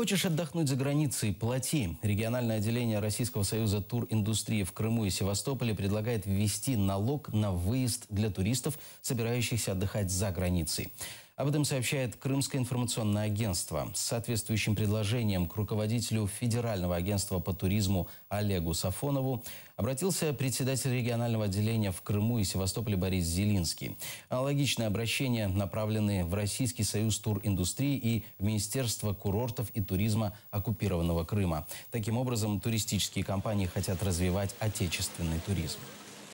Хочешь отдохнуть за границей – плати. Региональное отделение Российского союза туриндустрии в Крыму и Севастополе предлагает ввести налог на выезд для туристов, собирающихся отдыхать за границей. Об этом сообщает Крымское информационное агентство. С соответствующим предложением к руководителю Федерального агентства по туризму Олегу Сафонову обратился председатель регионального отделения в Крыму и Севастополе Борис Зелинский. Аналогичные обращения направлены в Российский союз туриндустрии и в Министерство курортов и туризма оккупированного Крыма. Таким образом, туристические компании хотят развивать отечественный туризм.